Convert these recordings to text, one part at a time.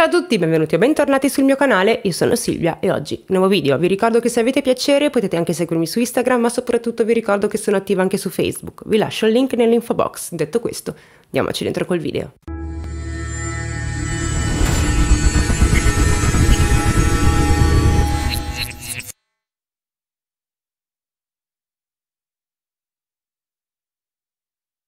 Ciao a tutti, benvenuti o bentornati sul mio canale, io sono Silvia e oggi nuovo video. Vi ricordo che se avete piacere potete anche seguirmi su Instagram, ma soprattutto vi ricordo che sono attiva anche su Facebook. Vi lascio il link nell'info box. Detto questo, andiamoci dentro col video.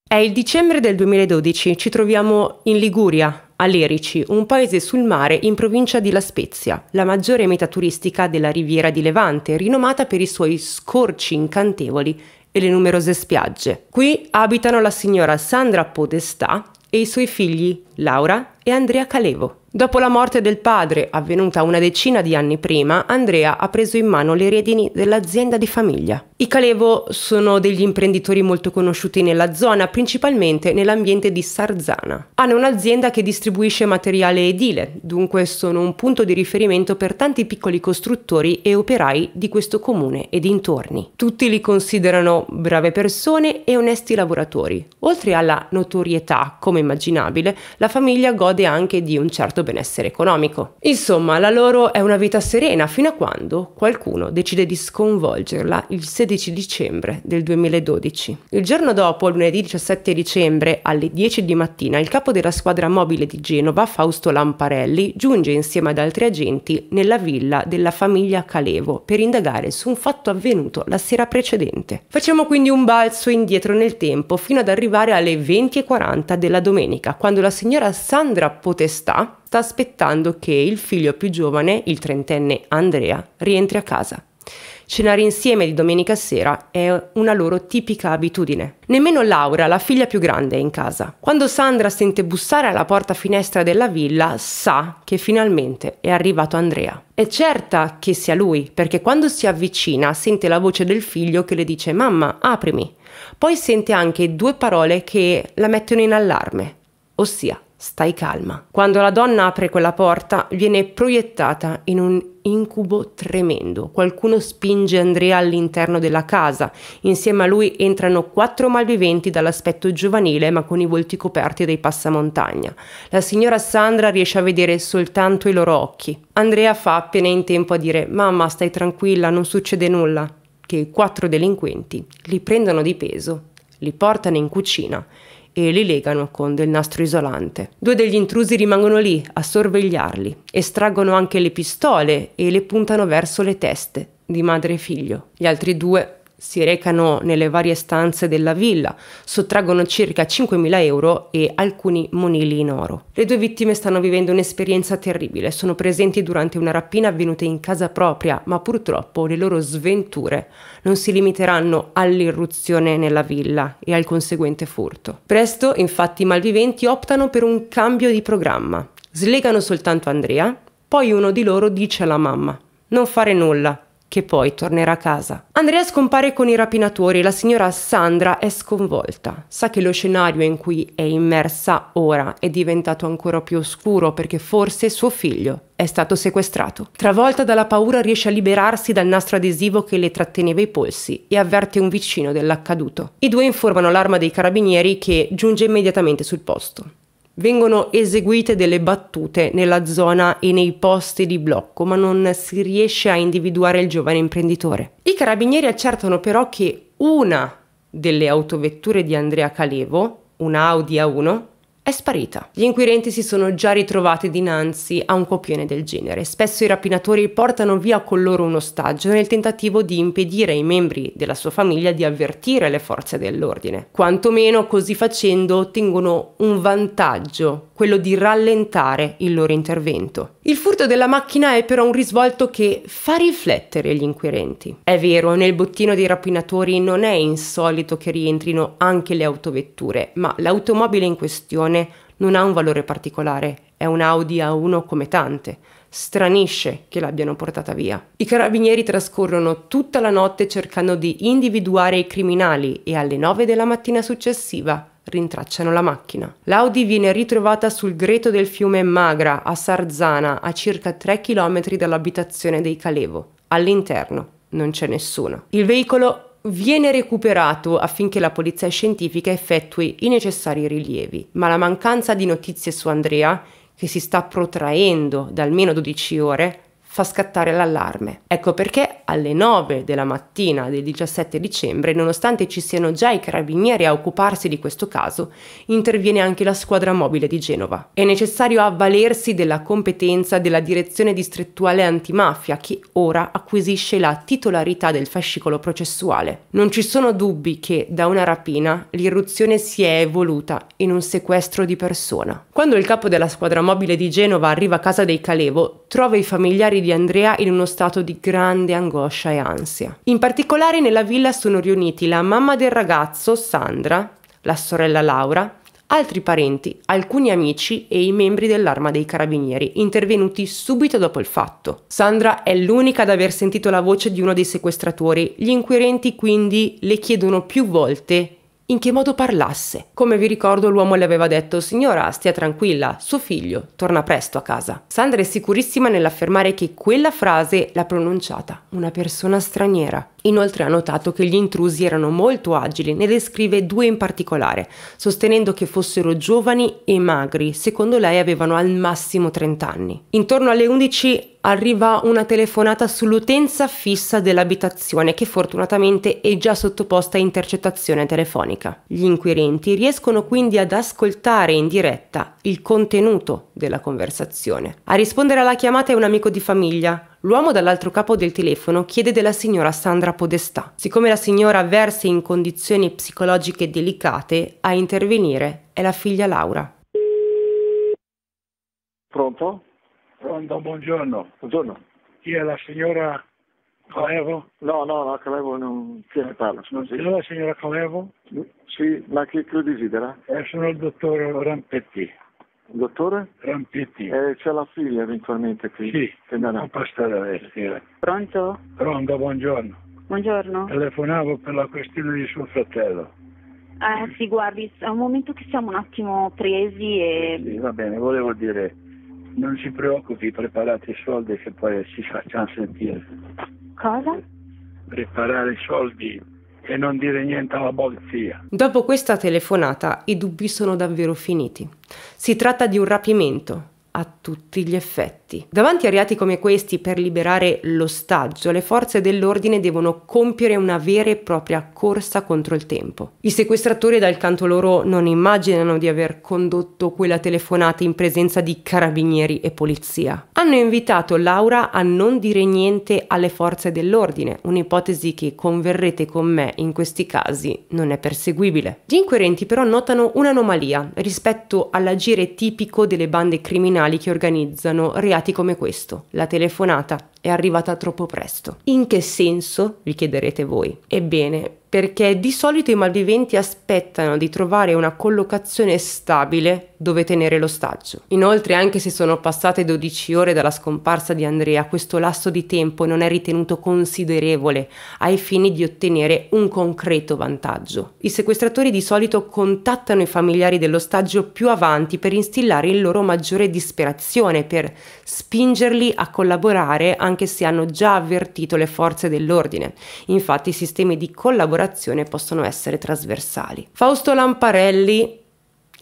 È il dicembre del 2012, ci troviamo in Liguria, a Lerici, un paese sul mare in provincia di La Spezia, la maggiore meta turistica della riviera di Levante, rinomata per i suoi scorci incantevoli e le numerose spiagge. Qui abitano la signora Sandra Podestà e i suoi figli Laura e Andrea Calevo. Dopo la morte del padre, avvenuta una decina di anni prima, Andrea ha preso in mano le redini dell'azienda di famiglia. I Calevo sono degli imprenditori molto conosciuti nella zona, principalmente nell'ambiente di Sarzana. Hanno un'azienda che distribuisce materiale edile, dunque sono un punto di riferimento per tanti piccoli costruttori e operai di questo comune e dintorni. Tutti li considerano brave persone e onesti lavoratori. Oltre alla notorietà, come immaginabile, la famiglia gode anche di un certo certo benessere economico. Insomma, la loro è una vita serena fino a quando qualcuno decide di sconvolgerla il 16 dicembre del 2012. Il giorno dopo, lunedì 17 dicembre, alle 10 di mattina, il capo della squadra mobile di Genova, Fausto Lamparelli, giunge insieme ad altri agenti nella villa della famiglia Calevo per indagare su un fatto avvenuto la sera precedente. Facciamo quindi un balzo indietro nel tempo fino ad arrivare alle 20.40 della domenica, quando la signora Sandra Potestà, sta aspettando che il figlio più giovane, il trentenne Andrea, rientri a casa. Cenare insieme di domenica sera è una loro tipica abitudine. Nemmeno Laura, la figlia più grande, è in casa. Quando Sandra sente bussare alla porta finestra della villa, sa che finalmente è arrivato Andrea. È certa che sia lui, perché quando si avvicina sente la voce del figlio che le dice Mamma, aprimi. Poi sente anche due parole che la mettono in allarme, ossia Stai calma. Quando la donna apre quella porta, viene proiettata in un incubo tremendo. Qualcuno spinge Andrea all'interno della casa. Insieme a lui entrano quattro malviventi dall'aspetto giovanile ma con i volti coperti dai passamontagna. La signora Sandra riesce a vedere soltanto i loro occhi. Andrea fa appena in tempo a dire Mamma, stai tranquilla, non succede nulla. Che i quattro delinquenti li prendono di peso, li portano in cucina e li legano con del nastro isolante. Due degli intrusi rimangono lì a sorvegliarli, estraggono anche le pistole e le puntano verso le teste di madre e figlio. Gli altri due si recano nelle varie stanze della villa, sottraggono circa 5.000 euro e alcuni monili in oro. Le due vittime stanno vivendo un'esperienza terribile, sono presenti durante una rapina avvenuta in casa propria, ma purtroppo le loro sventure non si limiteranno all'irruzione nella villa e al conseguente furto. Presto, infatti, i malviventi optano per un cambio di programma. Slegano soltanto Andrea, poi uno di loro dice alla mamma: Non fare nulla, che poi tornerà a casa. Andrea scompare con i rapinatori e la signora Sandra è sconvolta. Sa che lo scenario in cui è immersa ora è diventato ancora più oscuro perché forse suo figlio è stato sequestrato. Travolta dalla paura riesce a liberarsi dal nastro adesivo che le tratteneva i polsi e avverte un vicino dell'accaduto. I due informano l'arma dei carabinieri che giunge immediatamente sul posto vengono eseguite delle battute nella zona e nei posti di blocco, ma non si riesce a individuare il giovane imprenditore. I carabinieri accertano però che una delle autovetture di Andrea Calevo, un Audi A1, è sparita. Gli inquirenti si sono già ritrovati dinanzi a un copione del genere. Spesso i rapinatori portano via con loro un ostaggio nel tentativo di impedire ai membri della sua famiglia di avvertire le forze dell'ordine. Quantomeno così facendo ottengono un vantaggio, quello di rallentare il loro intervento. Il furto della macchina è però un risvolto che fa riflettere gli inquirenti. È vero, nel bottino dei rapinatori non è insolito che rientrino anche le autovetture, ma l'automobile in questione bene non ha un valore particolare, è un Audi A1 come tante. Stranisce che l'abbiano portata via. I carabinieri trascorrono tutta la notte cercando di individuare i criminali e alle 9 della mattina successiva rintracciano la macchina. L'Audi viene ritrovata sul greto del fiume Magra a Sarzana, a circa 3 km dall'abitazione dei Calevo. All'interno non c'è nessuno. Il veicolo viene recuperato affinché la polizia scientifica effettui i necessari rilievi, ma la mancanza di notizie su Andrea, che si sta protraendo da almeno 12 ore, fa scattare l'allarme. Ecco perché alle 9 della mattina del 17 dicembre, nonostante ci siano già i carabinieri a occuparsi di questo caso, interviene anche la squadra mobile di Genova. È necessario avvalersi della competenza della direzione distrettuale antimafia che ora acquisisce la titolarità del fascicolo processuale. Non ci sono dubbi che da una rapina l'irruzione si è evoluta in un sequestro di persona. Quando il capo della squadra mobile di Genova arriva a casa dei Calevo, trova i familiari familiari di Andrea in uno stato di grande angoscia e ansia. In particolare nella villa sono riuniti la mamma del ragazzo, Sandra, la sorella Laura, altri parenti, alcuni amici e i membri dell'arma dei carabinieri, intervenuti subito dopo il fatto. Sandra è l'unica ad aver sentito la voce di uno dei sequestratori, gli inquirenti quindi le chiedono più volte in che modo parlasse. Come vi ricordo, l'uomo le aveva detto: Signora, stia tranquilla, suo figlio torna presto a casa. Sandra è sicurissima nell'affermare che quella frase l'ha pronunciata una persona straniera. Inoltre ha notato che gli intrusi erano molto agili, ne descrive due in particolare, sostenendo che fossero giovani e magri, secondo lei avevano al massimo 30 anni. Intorno alle 11 arriva una telefonata sull'utenza fissa dell'abitazione che fortunatamente è già sottoposta a intercettazione telefonica. Gli inquirenti riescono quindi ad ascoltare in diretta il contenuto della conversazione. A rispondere alla chiamata è un amico di famiglia, L'uomo dall'altro capo del telefono chiede della signora Sandra Podestà. Siccome la signora versa in condizioni psicologiche delicate, a intervenire è la figlia Laura. Pronto? Pronto, buongiorno. Buongiorno. Chi è la signora Calevo? No, no, no, Calevo non... Chi ne parla? Sono io. Sono la signora Calevo? Sì, ma chi, chi lo desidera? Eh, sono il dottore Rampetti. Dottore? Rampetti. Eh, c'è la figlia eventualmente qui. Sì, che non passare a eh, vestire. Pronto? Pronto, buongiorno. Buongiorno. Telefonavo per la questione di suo fratello. Eh, sì, guardi, è un momento che siamo un attimo presi e... Sì, va bene, volevo dire non si preoccupi, preparate i soldi che poi ci facciamo sentire. Cosa? Preparare i soldi e non dire niente alla polizia. Dopo questa telefonata i dubbi sono davvero finiti. Si tratta di un rapimento, a tutti gli effetti. Davanti a reati come questi, per liberare l'ostaggio, le forze dell'ordine devono compiere una vera e propria corsa contro il tempo. I sequestratori dal canto loro non immaginano di aver condotto quella telefonata in presenza di carabinieri e polizia. Hanno invitato Laura a non dire niente alle forze dell'ordine, un'ipotesi che converrete con me in questi casi non è perseguibile. Gli inquirenti però notano un'anomalia rispetto all'agire tipico delle bande criminali criminali che organizzano reati come questo. La telefonata è arrivata troppo presto. In che senso? vi chiederete voi. Ebbene, perché di solito i malviventi aspettano di trovare una collocazione stabile dove tenere l'ostaggio. Inoltre, anche se sono passate 12 ore dalla scomparsa di Andrea, questo lasso di tempo non è ritenuto considerevole ai fini di ottenere un concreto vantaggio. I sequestratori di solito contattano i familiari dell'ostaggio più avanti per instillare in loro maggiore disperazione, per spingerli a collaborare anche se hanno già avvertito le forze dell'ordine. Infatti i sistemi di collaborazione collaborazione possono essere trasversali. Fausto Lamparelli,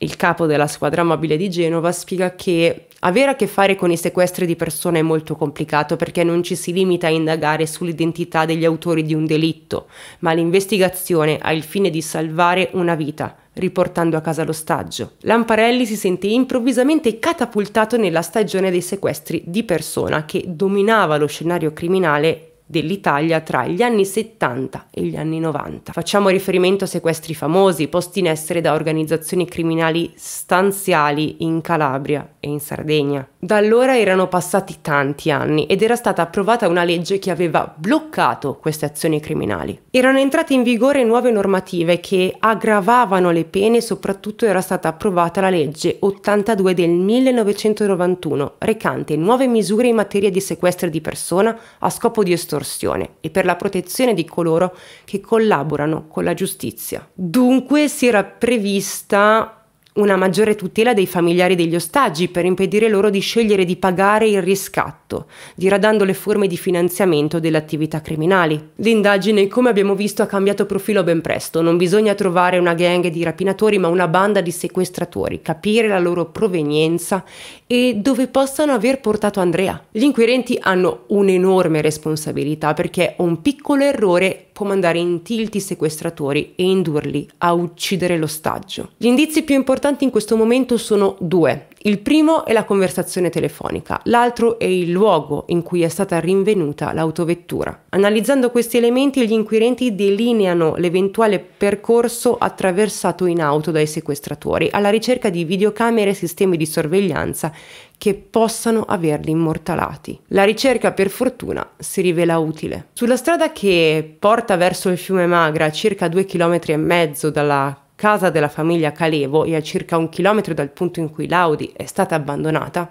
il capo della squadra mobile di Genova, spiega che avere a che fare con i sequestri di persone è molto complicato perché non ci si limita a indagare sull'identità degli autori di un delitto, ma l'investigazione ha il fine di salvare una vita, riportando a casa l'ostaggio. Lamparelli si sente improvvisamente catapultato nella stagione dei sequestri di persona che dominava lo scenario criminale dell'Italia tra gli anni 70 e gli anni 90. Facciamo riferimento a sequestri famosi posti in essere da organizzazioni criminali stanziali in Calabria e in Sardegna. Da allora erano passati tanti anni ed era stata approvata una legge che aveva bloccato queste azioni criminali. Erano entrate in vigore nuove normative che aggravavano le pene e soprattutto era stata approvata la legge 82 del 1991 recante nuove misure in materia di sequestro di persona a scopo di estorsione e per la protezione di coloro che collaborano con la giustizia. Dunque si era prevista una maggiore tutela dei familiari degli ostaggi per impedire loro di scegliere di pagare il riscatto, diradando le forme di finanziamento delle attività criminali. L'indagine, come abbiamo visto, ha cambiato profilo ben presto. Non bisogna trovare una gang di rapinatori, ma una banda di sequestratori, capire la loro provenienza e dove possano aver portato Andrea. Gli inquirenti hanno un'enorme responsabilità perché un piccolo errore può mandare in tilt i sequestratori e indurli a uccidere l'ostaggio. Gli indizi più importanti in questo momento sono due. Il primo è la conversazione telefonica, l'altro è il luogo in cui è stata rinvenuta l'autovettura. Analizzando questi elementi, gli inquirenti delineano l'eventuale percorso attraversato in auto dai sequestratori alla ricerca di videocamere e sistemi di sorveglianza che possano averli immortalati. La ricerca per fortuna si rivela utile. Sulla strada che porta verso il fiume Magra, a circa due chilometri e mezzo dalla casa della famiglia Calevo e a circa un chilometro dal punto in cui Laudi è stata abbandonata,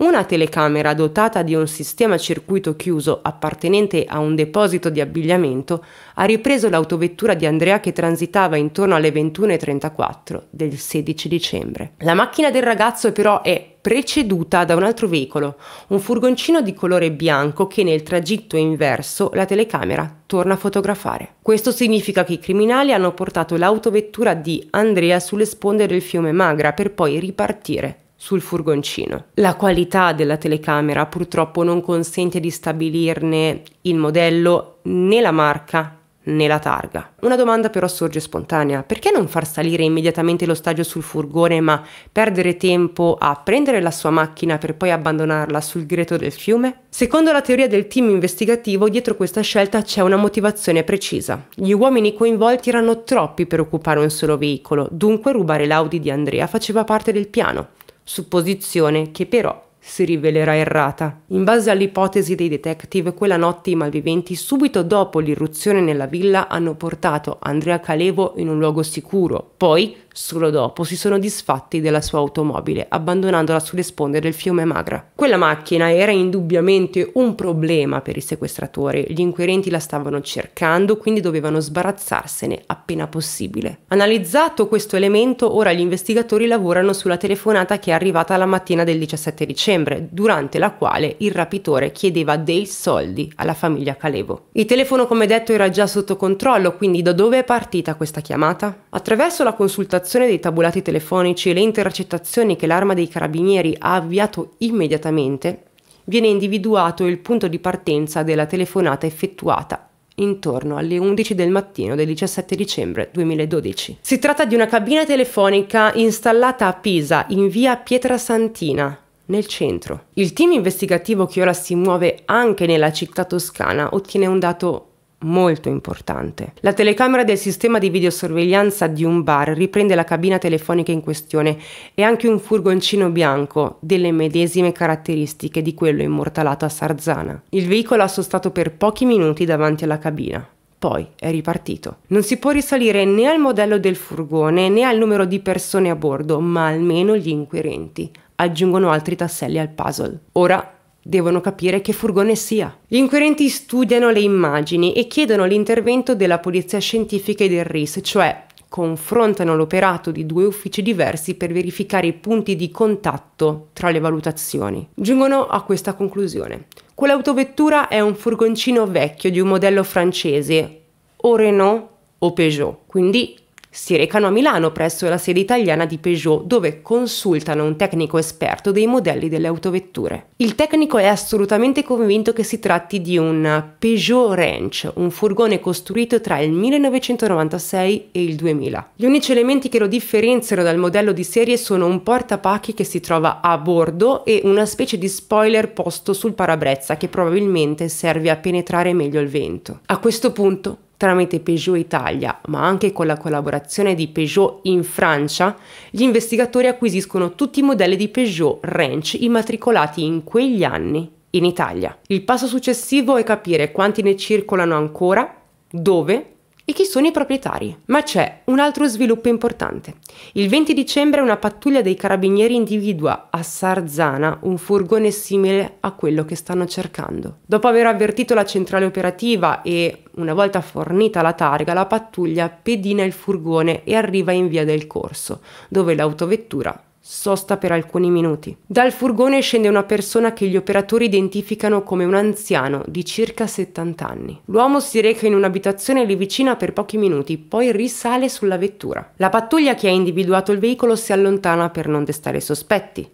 una telecamera dotata di un sistema circuito chiuso appartenente a un deposito di abbigliamento ha ripreso l'autovettura di Andrea che transitava intorno alle 21.34 del 16 dicembre. La macchina del ragazzo però è preceduta da un altro veicolo, un furgoncino di colore bianco che nel tragitto inverso la telecamera torna a fotografare. Questo significa che i criminali hanno portato l'autovettura di Andrea sulle sponde del fiume Magra per poi ripartire sul furgoncino. La qualità della telecamera purtroppo non consente di stabilirne il modello né la marca né la targa. Una domanda però sorge spontanea, perché non far salire immediatamente l'ostaggio sul furgone ma perdere tempo a prendere la sua macchina per poi abbandonarla sul greto del fiume? Secondo la teoria del team investigativo, dietro questa scelta c'è una motivazione precisa. Gli uomini coinvolti erano troppi per occupare un solo veicolo, dunque rubare l'Audi di Andrea faceva parte del piano supposizione che però si rivelerà errata. In base all'ipotesi dei detective, quella notte i malviventi, subito dopo l'irruzione nella villa, hanno portato Andrea Calevo in un luogo sicuro. Poi, solo dopo, si sono disfatti della sua automobile, abbandonandola sulle sponde del fiume Magra. Quella macchina era indubbiamente un problema per i sequestratori. Gli inquirenti la stavano cercando, quindi dovevano sbarazzarsene appena possibile. Analizzato questo elemento, ora gli investigatori lavorano sulla telefonata che è arrivata la mattina del 17 dicembre dicembre, durante la quale il rapitore chiedeva dei soldi alla famiglia Calevo. Il telefono, come detto, era già sotto controllo, quindi da dove è partita questa chiamata? Attraverso la consultazione dei tabulati telefonici e le intercettazioni che l'arma dei carabinieri ha avviato immediatamente, viene individuato il punto di partenza della telefonata effettuata intorno alle 11 del mattino del 17 dicembre 2012. Si tratta di una cabina telefonica installata a Pisa in via Pietrasantina, nel centro. Il team investigativo che ora si muove anche nella città toscana ottiene un dato molto importante. La telecamera del sistema di videosorveglianza di un bar riprende la cabina telefonica in questione e anche un furgoncino bianco delle medesime caratteristiche di quello immortalato a Sarzana. Il veicolo ha sostato per pochi minuti davanti alla cabina. Poi è ripartito. Non si può risalire né al modello del furgone né al numero di persone a bordo, ma almeno gli inquirenti aggiungono altri tasselli al puzzle. Ora devono capire che furgone sia. Gli inquirenti studiano le immagini e chiedono l'intervento della polizia scientifica e del RIS, cioè confrontano l'operato di due uffici diversi per verificare i punti di contatto tra le valutazioni. Giungono a questa conclusione. Quell'autovettura è un furgoncino vecchio di un modello francese, o Renault o Peugeot, quindi si recano a Milano presso la sede italiana di Peugeot dove consultano un tecnico esperto dei modelli delle autovetture. Il tecnico è assolutamente convinto che si tratti di un Peugeot Ranch, un furgone costruito tra il 1996 e il 2000. Gli unici elementi che lo differenziano dal modello di serie sono un portapacchi che si trova a bordo e una specie di spoiler posto sul parabrezza che probabilmente serve a penetrare meglio il vento. A questo punto tramite Peugeot Italia, ma anche con la collaborazione di Peugeot in Francia, gli investigatori acquisiscono tutti i modelli di Peugeot Ranch immatricolati in quegli anni in Italia. Il passo successivo è capire quanti ne circolano ancora, dove e chi sono i proprietari. Ma c'è un altro sviluppo importante. Il 20 dicembre una pattuglia dei carabinieri individua a Sarzana un furgone simile a quello che stanno cercando. Dopo aver avvertito la centrale operativa e una volta fornita la targa, la pattuglia pedina il furgone e arriva in via del corso, dove l'autovettura sosta per alcuni minuti. Dal furgone scende una persona che gli operatori identificano come un anziano di circa 70 anni. L'uomo si reca in un'abitazione lì vicina per pochi minuti, poi risale sulla vettura. La pattuglia che ha individuato il veicolo si allontana per non destare sospetti,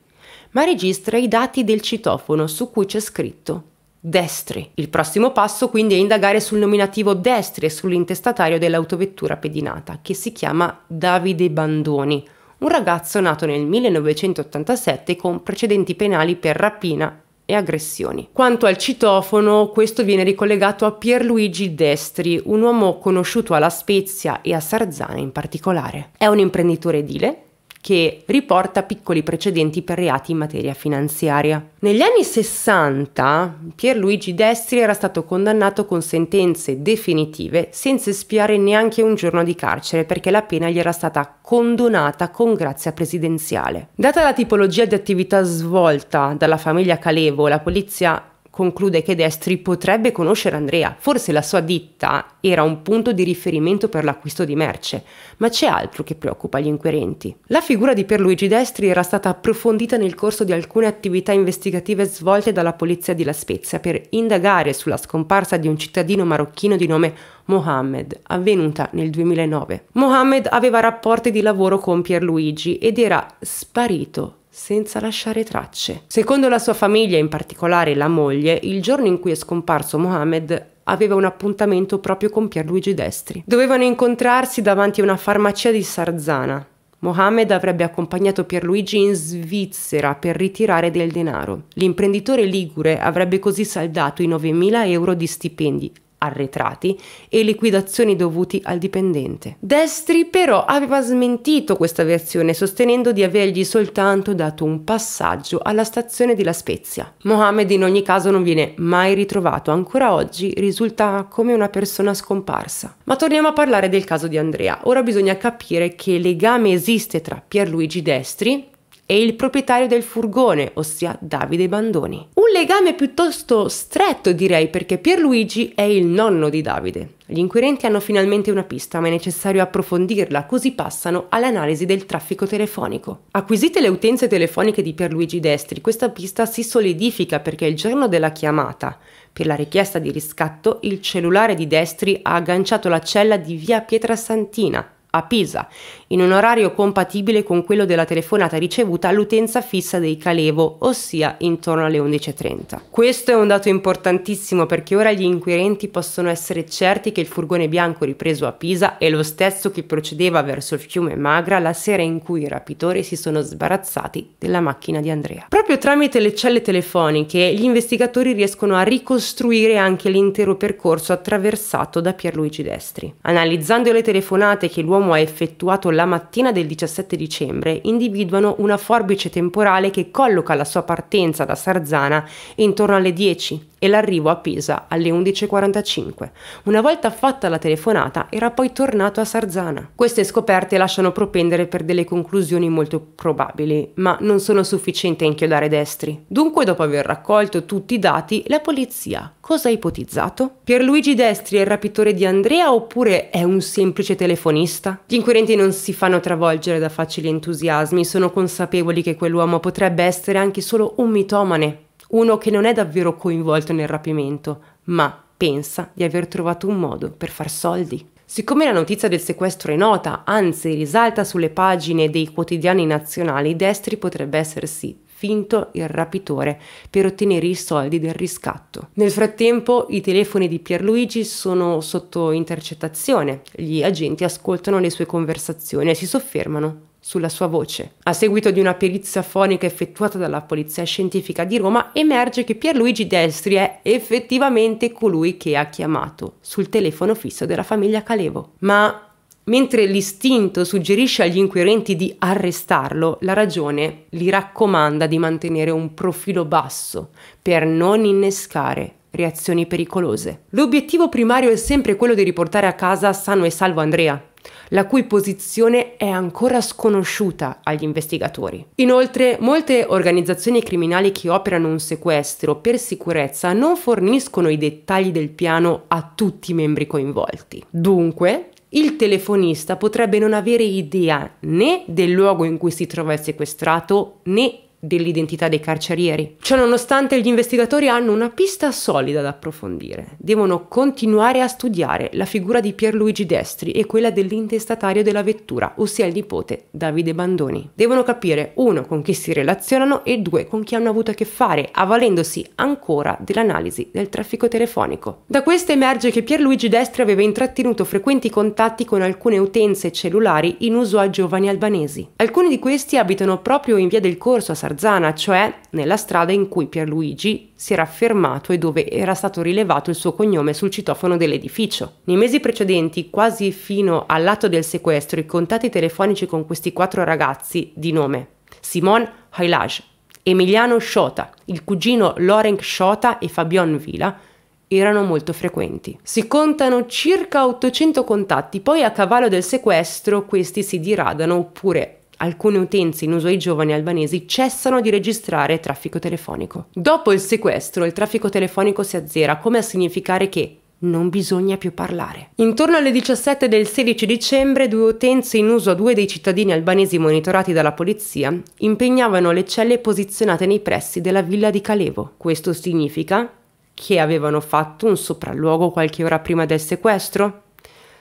ma registra i dati del citofono su cui c'è scritto destri. Il prossimo passo quindi è indagare sul nominativo destri e sull'intestatario dell'autovettura pedinata, che si chiama Davide Bandoni, un ragazzo nato nel 1987 con precedenti penali per rapina e aggressioni. Quanto al citofono, questo viene ricollegato a Pierluigi Destri, un uomo conosciuto alla Spezia e a Sarzana in particolare. È un imprenditore edile, che riporta piccoli precedenti per reati in materia finanziaria. Negli anni 60 Pierluigi Destri era stato condannato con sentenze definitive senza espiare neanche un giorno di carcere perché la pena gli era stata condonata con grazia presidenziale. Data la tipologia di attività svolta dalla famiglia Calevo, la polizia Conclude che Destri potrebbe conoscere Andrea, forse la sua ditta era un punto di riferimento per l'acquisto di merce, ma c'è altro che preoccupa gli inquirenti. La figura di Pierluigi Destri era stata approfondita nel corso di alcune attività investigative svolte dalla polizia di La Spezia per indagare sulla scomparsa di un cittadino marocchino di nome Mohamed, avvenuta nel 2009. Mohamed aveva rapporti di lavoro con Pierluigi ed era sparito senza lasciare tracce. Secondo la sua famiglia, in particolare la moglie, il giorno in cui è scomparso Mohammed aveva un appuntamento proprio con Pierluigi Destri. Dovevano incontrarsi davanti a una farmacia di Sarzana. Mohammed avrebbe accompagnato Pierluigi in Svizzera per ritirare del denaro. L'imprenditore ligure avrebbe così saldato i 9.000 euro di stipendi arretrati e liquidazioni dovuti al dipendente. Destri però aveva smentito questa versione sostenendo di avergli soltanto dato un passaggio alla stazione di La Spezia. Mohamed in ogni caso non viene mai ritrovato, ancora oggi risulta come una persona scomparsa. Ma torniamo a parlare del caso di Andrea. Ora bisogna capire che legame esiste tra Pierluigi Destri, e il proprietario del furgone, ossia Davide Bandoni. Un legame piuttosto stretto direi perché Pierluigi è il nonno di Davide. Gli inquirenti hanno finalmente una pista, ma è necessario approfondirla, così passano all'analisi del traffico telefonico. Acquisite le utenze telefoniche di Pierluigi Destri, questa pista si solidifica perché il giorno della chiamata, per la richiesta di riscatto, il cellulare di Destri ha agganciato la cella di via Pietrasantina, a Pisa, in un orario compatibile con quello della telefonata ricevuta all'utenza fissa dei Calevo, ossia intorno alle 11.30. Questo è un dato importantissimo perché ora gli inquirenti possono essere certi che il furgone bianco ripreso a Pisa è lo stesso che procedeva verso il fiume Magra la sera in cui i rapitori si sono sbarazzati della macchina di Andrea. Proprio tramite le celle telefoniche gli investigatori riescono a ricostruire anche l'intero percorso attraversato da Pierluigi Destri. Analizzando le telefonate che l'uomo ha effettuato la mattina del 17 dicembre individuano una forbice temporale che colloca la sua partenza da Sarzana intorno alle 10 e l'arrivo a Pisa alle 11.45. Una volta fatta la telefonata era poi tornato a Sarzana. Queste scoperte lasciano propendere per delle conclusioni molto probabili, ma non sono sufficienti a inchiodare Destri. Dunque, dopo aver raccolto tutti i dati, la polizia cosa ha ipotizzato? Pierluigi Destri è il rapitore di Andrea oppure è un semplice telefonista? Gli inquirenti non si fanno travolgere da facili entusiasmi, sono consapevoli che quell'uomo potrebbe essere anche solo un mitomane uno che non è davvero coinvolto nel rapimento, ma pensa di aver trovato un modo per far soldi. Siccome la notizia del sequestro è nota, anzi risalta sulle pagine dei quotidiani nazionali, Destri potrebbe essersi finto il rapitore per ottenere i soldi del riscatto. Nel frattempo i telefoni di Pierluigi sono sotto intercettazione, gli agenti ascoltano le sue conversazioni e si soffermano sulla sua voce. A seguito di una perizia fonica effettuata dalla Polizia Scientifica di Roma, emerge che Pierluigi Destri è effettivamente colui che ha chiamato sul telefono fisso della famiglia Calevo. Ma Mentre l'istinto suggerisce agli inquirenti di arrestarlo, la ragione li raccomanda di mantenere un profilo basso per non innescare reazioni pericolose. L'obiettivo primario è sempre quello di riportare a casa sano e salvo Andrea, la cui posizione è ancora sconosciuta agli investigatori. Inoltre, molte organizzazioni criminali che operano un sequestro per sicurezza non forniscono i dettagli del piano a tutti i membri coinvolti. Dunque, il telefonista potrebbe non avere idea né del luogo in cui si trova il sequestrato né dell'identità dei carcerieri. Ciononostante gli investigatori hanno una pista solida da approfondire. Devono continuare a studiare la figura di Pierluigi Destri e quella dell'intestatario della vettura, ossia il nipote Davide Bandoni. Devono capire uno con chi si relazionano e due con chi hanno avuto a che fare, avvalendosi ancora dell'analisi del traffico telefonico. Da questo emerge che Pierluigi Destri aveva intrattenuto frequenti contatti con alcune utenze cellulari in uso a giovani albanesi. Alcuni di questi abitano proprio in via del Corso a Sardegna Marzana, cioè nella strada in cui Pierluigi si era fermato e dove era stato rilevato il suo cognome sul citofono dell'edificio. Nei mesi precedenti, quasi fino all'atto del sequestro, i contatti telefonici con questi quattro ragazzi di nome Simon Hailaj, Emiliano Sciota, il cugino Lorenc Sciota e Fabian Vila erano molto frequenti. Si contano circa 800 contatti, poi a cavallo del sequestro questi si diradano oppure alcune utenze in uso ai giovani albanesi cessano di registrare traffico telefonico. Dopo il sequestro il traffico telefonico si azzera, come a significare che non bisogna più parlare. Intorno alle 17 del 16 dicembre, due utenze in uso a due dei cittadini albanesi monitorati dalla polizia impegnavano le celle posizionate nei pressi della villa di Calevo. Questo significa che avevano fatto un sopralluogo qualche ora prima del sequestro?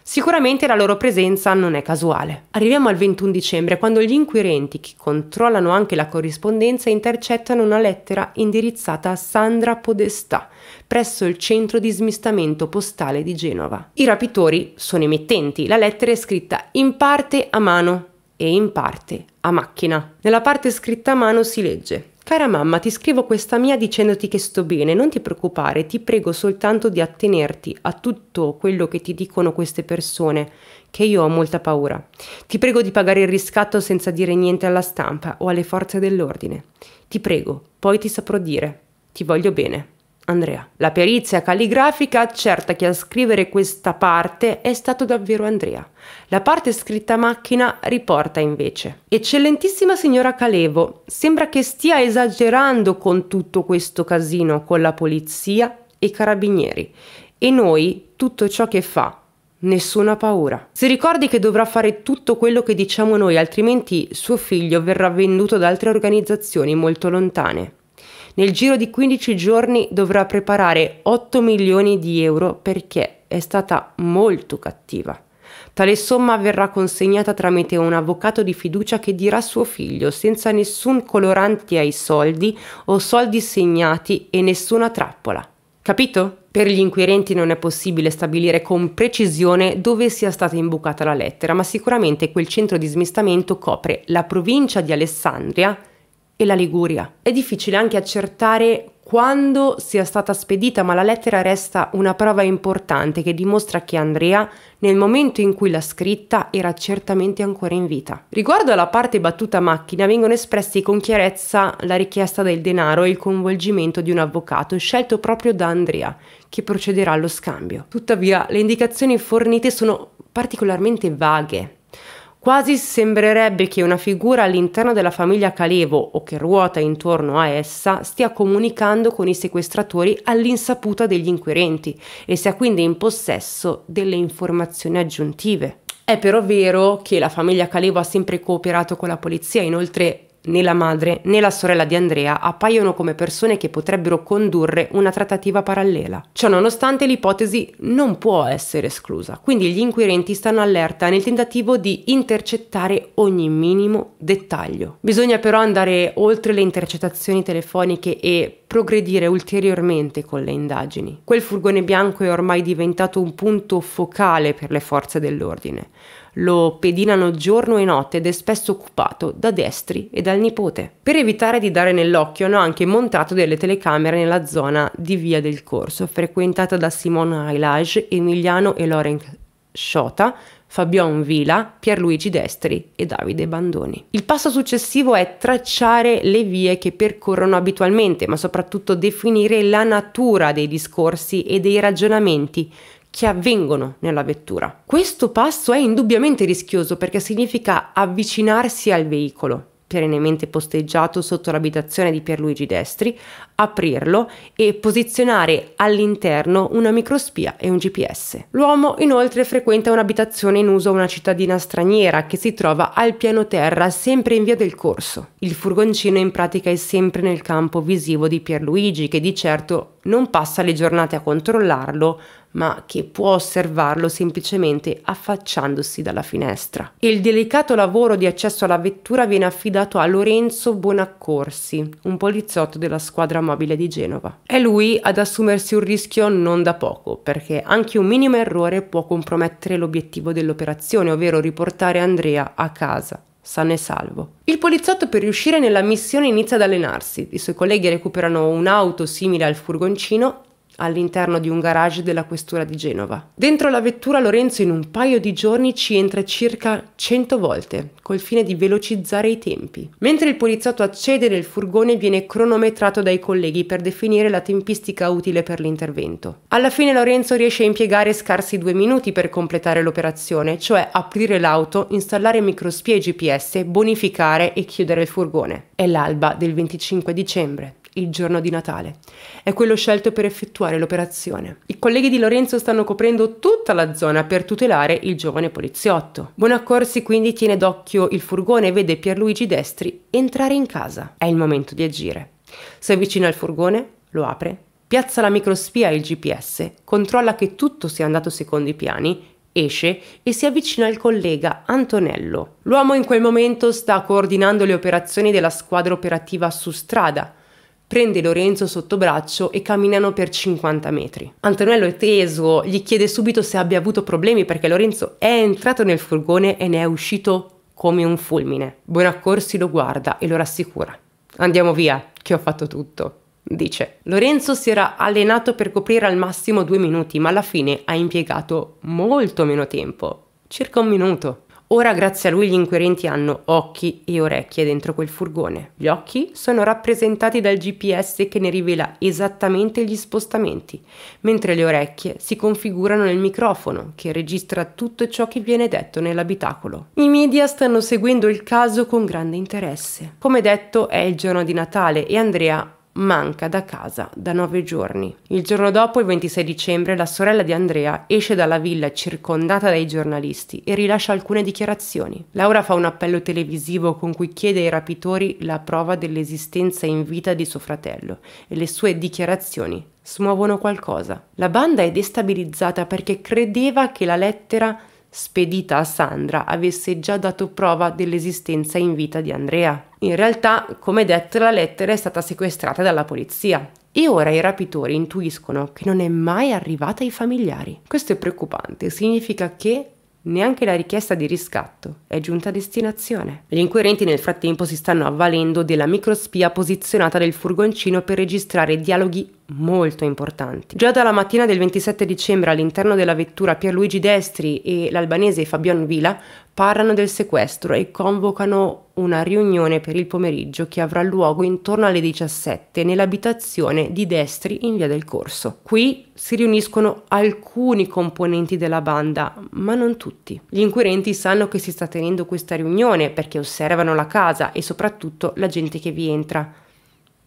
Sicuramente la loro presenza non è casuale. Arriviamo al 21 dicembre quando gli inquirenti, che controllano anche la corrispondenza, intercettano una lettera indirizzata a Sandra Podestà presso il centro di smistamento postale di Genova. I rapitori sono emittenti, la lettera è scritta in parte a mano e in parte a macchina. Nella parte scritta a mano si legge Cara mamma, ti scrivo questa mia dicendoti che sto bene, non ti preoccupare, ti prego soltanto di attenerti a tutto quello che ti dicono queste persone, che io ho molta paura. Ti prego di pagare il riscatto senza dire niente alla stampa o alle forze dell'ordine. Ti prego, poi ti saprò dire. Ti voglio bene. Andrea. La perizia calligrafica accerta che a scrivere questa parte è stato davvero Andrea. La parte scritta a macchina riporta invece. Eccellentissima signora Calevo, sembra che stia esagerando con tutto questo casino con la polizia e i carabinieri. E noi tutto ciò che fa nessuna paura. Si ricordi che dovrà fare tutto quello che diciamo noi, altrimenti suo figlio verrà venduto da altre organizzazioni molto lontane. Nel giro di 15 giorni dovrà preparare 8 milioni di euro perché è stata molto cattiva. Tale somma verrà consegnata tramite un avvocato di fiducia che dirà suo figlio, senza nessun colorante ai soldi o soldi segnati e nessuna trappola. Capito? Per gli inquirenti non è possibile stabilire con precisione dove sia stata imbucata la lettera, ma sicuramente quel centro di smistamento copre la provincia di Alessandria, e la Liguria. È difficile anche accertare quando sia stata spedita, ma la lettera resta una prova importante che dimostra che Andrea, nel momento in cui l'ha scritta, era certamente ancora in vita. Riguardo alla parte battuta macchina, vengono espressi con chiarezza la richiesta del denaro e il coinvolgimento di un avvocato scelto proprio da Andrea, che procederà allo scambio. Tuttavia, le indicazioni fornite sono particolarmente vaghe Quasi sembrerebbe che una figura all'interno della famiglia Calevo o che ruota intorno a essa stia comunicando con i sequestratori all'insaputa degli inquirenti e sia quindi in possesso delle informazioni aggiuntive. È però vero che la famiglia Calevo ha sempre cooperato con la polizia, inoltre né la madre né la sorella di Andrea appaiono come persone che potrebbero condurre una trattativa parallela. Ciononostante l'ipotesi non può essere esclusa, quindi gli inquirenti stanno allerta nel tentativo di intercettare ogni minimo dettaglio. Bisogna però andare oltre le intercettazioni telefoniche e progredire ulteriormente con le indagini. Quel furgone bianco è ormai diventato un punto focale per le forze dell'ordine lo pedinano giorno e notte ed è spesso occupato da destri e dal nipote. Per evitare di dare nell'occhio hanno anche montato delle telecamere nella zona di Via del Corso, frequentata da Simone Ailage, Emiliano e Laurent Sciota, Fabian Vila, Pierluigi Destri e Davide Bandoni. Il passo successivo è tracciare le vie che percorrono abitualmente, ma soprattutto definire la natura dei discorsi e dei ragionamenti che avvengono nella vettura. Questo passo è indubbiamente rischioso perché significa avvicinarsi al veicolo, perennemente posteggiato sotto l'abitazione di Pierluigi Destri, aprirlo e posizionare all'interno una microspia e un GPS. L'uomo inoltre frequenta un'abitazione in uso a una cittadina straniera che si trova al piano terra, sempre in via del corso. Il furgoncino in pratica è sempre nel campo visivo di Pierluigi, che di certo non passa le giornate a controllarlo, ma che può osservarlo semplicemente affacciandosi dalla finestra. Il delicato lavoro di accesso alla vettura viene affidato a Lorenzo Bonaccorsi, un poliziotto della squadra mobile di Genova. È lui ad assumersi un rischio non da poco, perché anche un minimo errore può compromettere l'obiettivo dell'operazione, ovvero riportare Andrea a casa sano e salvo. Il poliziotto per riuscire nella missione inizia ad allenarsi, i suoi colleghi recuperano un'auto simile al furgoncino all'interno di un garage della questura di Genova. Dentro la vettura Lorenzo in un paio di giorni ci entra circa 100 volte, col fine di velocizzare i tempi. Mentre il poliziotto accede nel furgone viene cronometrato dai colleghi per definire la tempistica utile per l'intervento. Alla fine Lorenzo riesce a impiegare scarsi due minuti per completare l'operazione, cioè aprire l'auto, installare microspie GPS, bonificare e chiudere il furgone. È l'alba del 25 dicembre il giorno di Natale. È quello scelto per effettuare l'operazione. I colleghi di Lorenzo stanno coprendo tutta la zona per tutelare il giovane poliziotto. Bonaccorsi quindi tiene d'occhio il furgone e vede Pierluigi Destri entrare in casa. È il momento di agire. Si avvicina al furgone, lo apre, piazza la microspia e il GPS, controlla che tutto sia andato secondo i piani esce e si avvicina al collega Antonello. L'uomo in quel momento sta coordinando le operazioni della squadra operativa su strada, prende Lorenzo sotto braccio e camminano per 50 metri. Antonello è teso, gli chiede subito se abbia avuto problemi perché Lorenzo è entrato nel furgone e ne è uscito come un fulmine. Bonaccorsi lo guarda e lo rassicura. Andiamo via, che ho fatto tutto. Dice, Lorenzo si era allenato per coprire al massimo due minuti, ma alla fine ha impiegato molto meno tempo, circa un minuto. Ora grazie a lui gli inquirenti hanno occhi e orecchie dentro quel furgone. Gli occhi sono rappresentati dal GPS che ne rivela esattamente gli spostamenti, mentre le orecchie si configurano nel microfono che registra tutto ciò che viene detto nell'abitacolo. I media stanno seguendo il caso con grande interesse. Come detto è il giorno di Natale e Andrea manca da casa da nove giorni. Il giorno dopo, il 26 dicembre, la sorella di Andrea esce dalla villa circondata dai giornalisti e rilascia alcune dichiarazioni. Laura fa un appello televisivo con cui chiede ai rapitori la prova dell'esistenza in vita di suo fratello e le sue dichiarazioni smuovono qualcosa. La banda è destabilizzata perché credeva che la lettera spedita a Sandra avesse già dato prova dell'esistenza in vita di Andrea. In realtà, come detto, la lettera è stata sequestrata dalla polizia e ora i rapitori intuiscono che non è mai arrivata ai familiari. Questo è preoccupante, significa che neanche la richiesta di riscatto è giunta a destinazione. Gli inquirenti nel frattempo si stanno avvalendo della microspia posizionata nel furgoncino per registrare dialoghi molto importanti. Già dalla mattina del 27 dicembre all'interno della vettura Pierluigi Destri e l'albanese Fabian Vila parlano del sequestro e convocano una riunione per il pomeriggio che avrà luogo intorno alle 17 nell'abitazione di Destri in via del Corso. Qui si riuniscono alcuni componenti della banda, ma non tutti. Gli inquirenti sanno che si sta tenendo questa riunione perché osservano la casa e soprattutto la gente che vi entra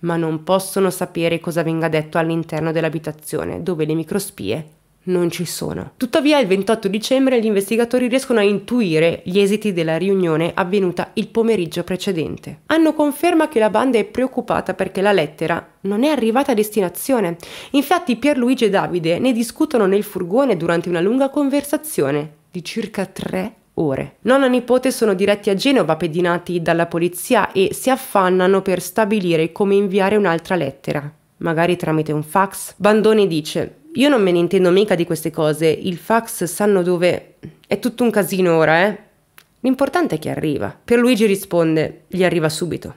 ma non possono sapere cosa venga detto all'interno dell'abitazione, dove le microspie non ci sono. Tuttavia il 28 dicembre gli investigatori riescono a intuire gli esiti della riunione avvenuta il pomeriggio precedente. Hanno conferma che la banda è preoccupata perché la lettera non è arrivata a destinazione. Infatti Pierluigi e Davide ne discutono nel furgone durante una lunga conversazione di circa tre ore. Nonna e nipote sono diretti a Genova pedinati dalla polizia e si affannano per stabilire come inviare un'altra lettera, magari tramite un fax. Bandoni dice: Io non me ne intendo mica di queste cose, il fax sanno dove. È tutto un casino ora, eh? L'importante è che arriva. Per Luigi risponde: Gli arriva subito.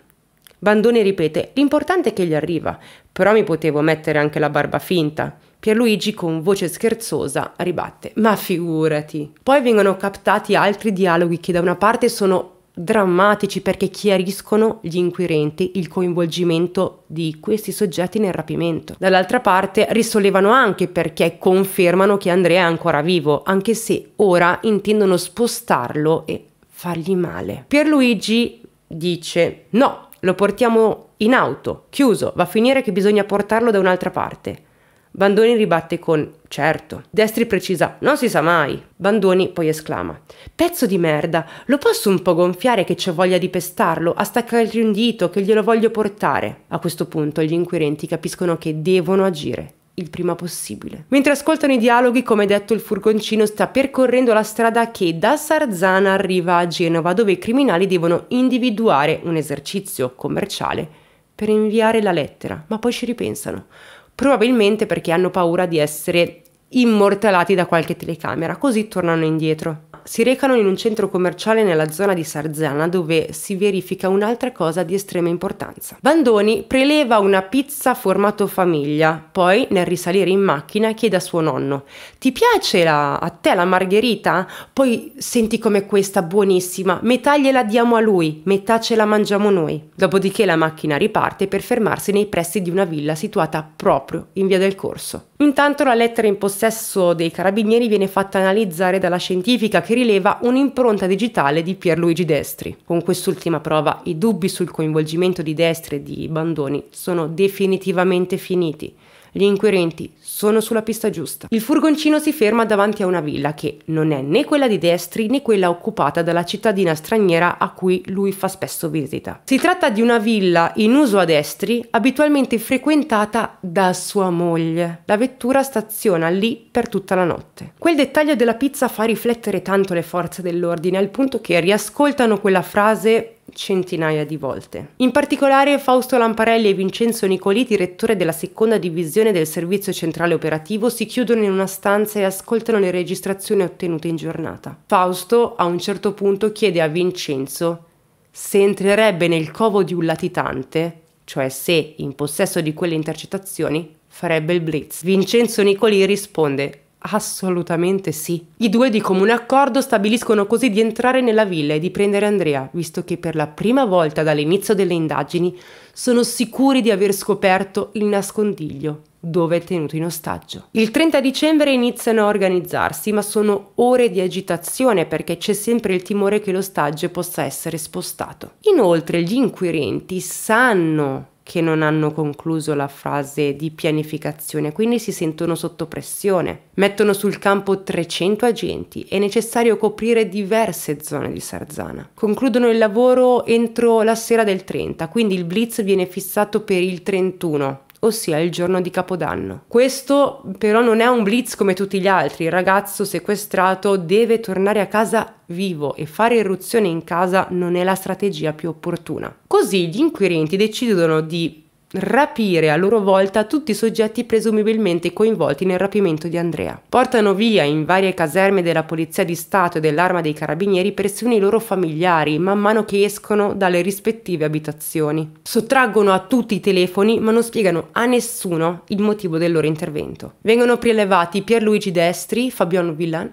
Bandone ripete: L'importante è che gli arriva, però mi potevo mettere anche la barba finta. Pierluigi con voce scherzosa ribatte ma figurati. Poi vengono captati altri dialoghi che da una parte sono drammatici perché chiariscono gli inquirenti il coinvolgimento di questi soggetti nel rapimento. Dall'altra parte risollevano anche perché confermano che Andrea è ancora vivo, anche se ora intendono spostarlo e fargli male. Pierluigi dice no, lo portiamo in auto, chiuso, va a finire che bisogna portarlo da un'altra parte. Bandoni ribatte con certo. Destri precisa non si sa mai. Bandoni poi esclama pezzo di merda, lo posso un po' gonfiare che c'è voglia di pestarlo, a staccargli un dito che glielo voglio portare. A questo punto gli inquirenti capiscono che devono agire il prima possibile. Mentre ascoltano i dialoghi, come detto, il furgoncino sta percorrendo la strada che da Sarzana arriva a Genova, dove i criminali devono individuare un esercizio commerciale per inviare la lettera, ma poi ci ripensano probabilmente perché hanno paura di essere immortalati da qualche telecamera, così tornano indietro. Si recano in un centro commerciale nella zona di Sarzana dove si verifica un'altra cosa di estrema importanza. Bandoni preleva una pizza formato famiglia, poi nel risalire in macchina chiede a suo nonno «Ti piace la, a te la margherita? Poi senti com'è questa buonissima, metà gliela diamo a lui, metà ce la mangiamo noi». Dopodiché la macchina riparte per fermarsi nei pressi di una villa situata proprio in via del corso. Intanto la lettera in possesso dei carabinieri viene fatta analizzare dalla scientifica che rileva un'impronta digitale di Pierluigi Destri. Con quest'ultima prova i dubbi sul coinvolgimento di Destri e di Bandoni sono definitivamente finiti. Gli inquirenti sono sulla pista giusta. Il furgoncino si ferma davanti a una villa che non è né quella di Destri né quella occupata dalla cittadina straniera a cui lui fa spesso visita. Si tratta di una villa in uso a Destri, abitualmente frequentata da sua moglie. La vettura staziona lì per tutta la notte. Quel dettaglio della pizza fa riflettere tanto le forze dell'ordine al punto che riascoltano quella frase centinaia di volte. In particolare Fausto Lamparelli e Vincenzo Nicoli, direttore della seconda divisione del servizio centrale operativo, si chiudono in una stanza e ascoltano le registrazioni ottenute in giornata. Fausto a un certo punto chiede a Vincenzo se entrerebbe nel covo di un latitante, cioè se in possesso di quelle intercettazioni, farebbe il blitz. Vincenzo Nicoli risponde Assolutamente sì. I due di comune accordo stabiliscono così di entrare nella villa e di prendere Andrea, visto che per la prima volta dall'inizio delle indagini sono sicuri di aver scoperto il nascondiglio dove è tenuto in ostaggio. Il 30 dicembre iniziano a organizzarsi, ma sono ore di agitazione perché c'è sempre il timore che l'ostaggio possa essere spostato. Inoltre gli inquirenti sanno che non hanno concluso la fase di pianificazione, quindi si sentono sotto pressione. Mettono sul campo 300 agenti, è necessario coprire diverse zone di Sarzana. Concludono il lavoro entro la sera del 30, quindi il blitz viene fissato per il 31 ossia il giorno di Capodanno. Questo però non è un blitz come tutti gli altri, il ragazzo sequestrato deve tornare a casa vivo e fare irruzione in casa non è la strategia più opportuna. Così gli inquirenti decidono di rapire a loro volta tutti i soggetti presumibilmente coinvolti nel rapimento di Andrea. Portano via in varie caserme della Polizia di Stato e dell'Arma dei Carabinieri persino i loro familiari man mano che escono dalle rispettive abitazioni. Sottraggono a tutti i telefoni ma non spiegano a nessuno il motivo del loro intervento. Vengono prelevati Pierluigi Destri, Fabiano Villan,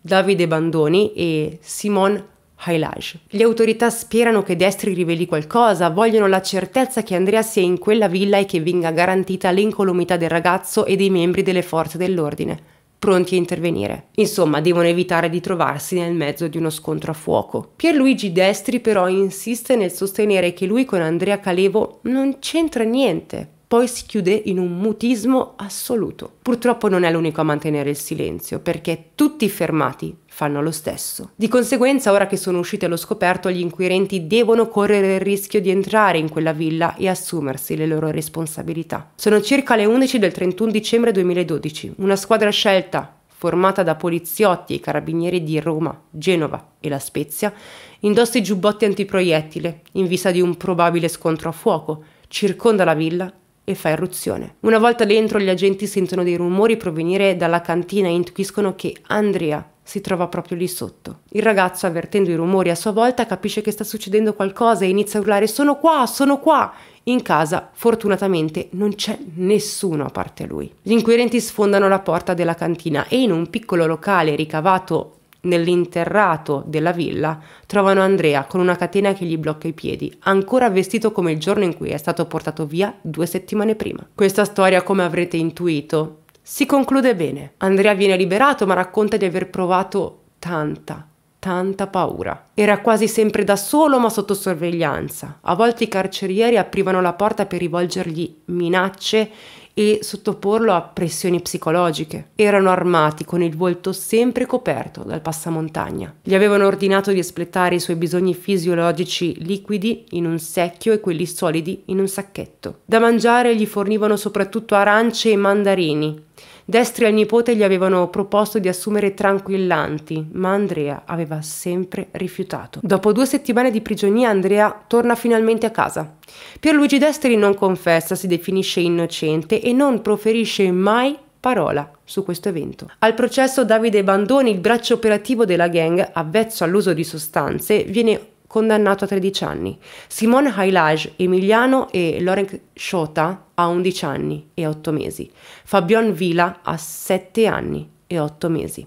Davide Bandoni e Simon Hailaj. Le autorità sperano che Destri riveli qualcosa, vogliono la certezza che Andrea sia in quella villa e che venga garantita l'incolumità del ragazzo e dei membri delle forze dell'ordine, pronti a intervenire. Insomma, devono evitare di trovarsi nel mezzo di uno scontro a fuoco. Pierluigi Destri però insiste nel sostenere che lui con Andrea Calevo non c'entra niente, poi si chiude in un mutismo assoluto. Purtroppo non è l'unico a mantenere il silenzio, perché tutti fermati fanno lo stesso. Di conseguenza, ora che sono usciti allo scoperto, gli inquirenti devono correre il rischio di entrare in quella villa e assumersi le loro responsabilità. Sono circa le 11 del 31 dicembre 2012. Una squadra scelta formata da poliziotti e carabinieri di Roma, Genova e La Spezia, indossa i giubbotti antiproiettile in vista di un probabile scontro a fuoco, circonda la villa e fa irruzione. Una volta dentro gli agenti sentono dei rumori provenire dalla cantina e intuiscono che Andrea si trova proprio lì sotto. Il ragazzo, avvertendo i rumori a sua volta, capisce che sta succedendo qualcosa e inizia a urlare sono qua, sono qua. In casa, fortunatamente, non c'è nessuno a parte lui. Gli inquirenti sfondano la porta della cantina e in un piccolo locale ricavato Nell'interrato della villa trovano Andrea con una catena che gli blocca i piedi, ancora vestito come il giorno in cui è stato portato via due settimane prima. Questa storia, come avrete intuito, si conclude bene. Andrea viene liberato ma racconta di aver provato tanta, tanta paura. Era quasi sempre da solo ma sotto sorveglianza. A volte i carcerieri aprivano la porta per rivolgergli minacce e sottoporlo a pressioni psicologiche. Erano armati con il volto sempre coperto dal passamontagna. Gli avevano ordinato di espletare i suoi bisogni fisiologici liquidi in un secchio e quelli solidi in un sacchetto. Da mangiare gli fornivano soprattutto arance e mandarini Destri al nipote gli avevano proposto di assumere tranquillanti, ma Andrea aveva sempre rifiutato. Dopo due settimane di prigionia Andrea torna finalmente a casa. Pierluigi Destri non confessa, si definisce innocente e non proferisce mai parola su questo evento. Al processo Davide Bandoni, il braccio operativo della gang, avvezzo all'uso di sostanze, viene condannato a 13 anni, Simone Hailage, Emiliano e Lorenz Schota a 11 anni e 8 mesi, Fabian Vila a 7 anni e 8 mesi.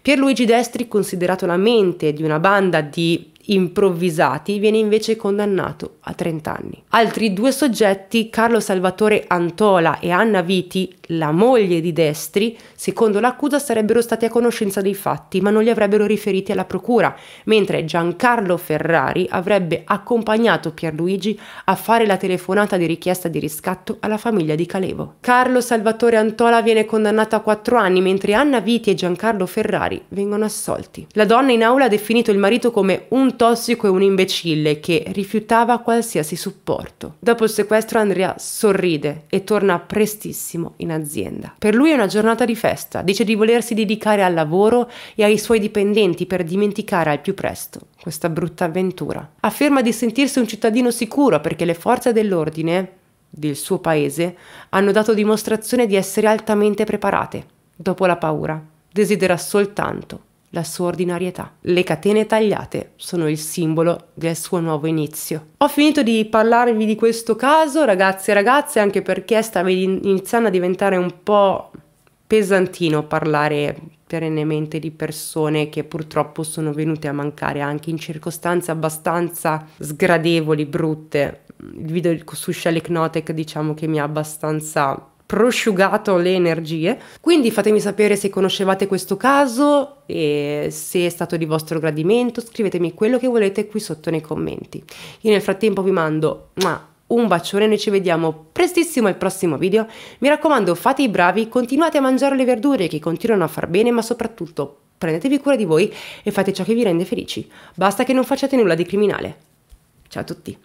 Pierluigi Destri, considerato la mente di una banda di improvvisati viene invece condannato a 30 anni. Altri due soggetti, Carlo Salvatore Antola e Anna Viti, la moglie di Destri, secondo l'accusa sarebbero stati a conoscenza dei fatti ma non li avrebbero riferiti alla procura, mentre Giancarlo Ferrari avrebbe accompagnato Pierluigi a fare la telefonata di richiesta di riscatto alla famiglia di Calevo. Carlo Salvatore Antola viene condannato a 4 anni mentre Anna Viti e Giancarlo Ferrari vengono assolti. La donna in aula ha definito il marito come un tossico e un imbecille che rifiutava qualsiasi supporto. Dopo il sequestro Andrea sorride e torna prestissimo in azienda. Per lui è una giornata di festa, dice di volersi dedicare al lavoro e ai suoi dipendenti per dimenticare al più presto questa brutta avventura. Afferma di sentirsi un cittadino sicuro perché le forze dell'ordine del suo paese hanno dato dimostrazione di essere altamente preparate. Dopo la paura, desidera soltanto la sua ordinarietà. Le catene tagliate sono il simbolo del suo nuovo inizio. Ho finito di parlarvi di questo caso, ragazzi e ragazze, anche perché stava iniziando a diventare un po' pesantino parlare perennemente di persone che purtroppo sono venute a mancare anche in circostanze abbastanza sgradevoli, brutte. Il video su Shell Knotek diciamo che mi ha abbastanza prosciugato le energie. Quindi fatemi sapere se conoscevate questo caso e se è stato di vostro gradimento, scrivetemi quello che volete qui sotto nei commenti. Io nel frattempo vi mando un bacione, noi ci vediamo prestissimo al prossimo video. Mi raccomando, fate i bravi, continuate a mangiare le verdure che continuano a far bene, ma soprattutto prendetevi cura di voi e fate ciò che vi rende felici. Basta che non facciate nulla di criminale. Ciao a tutti!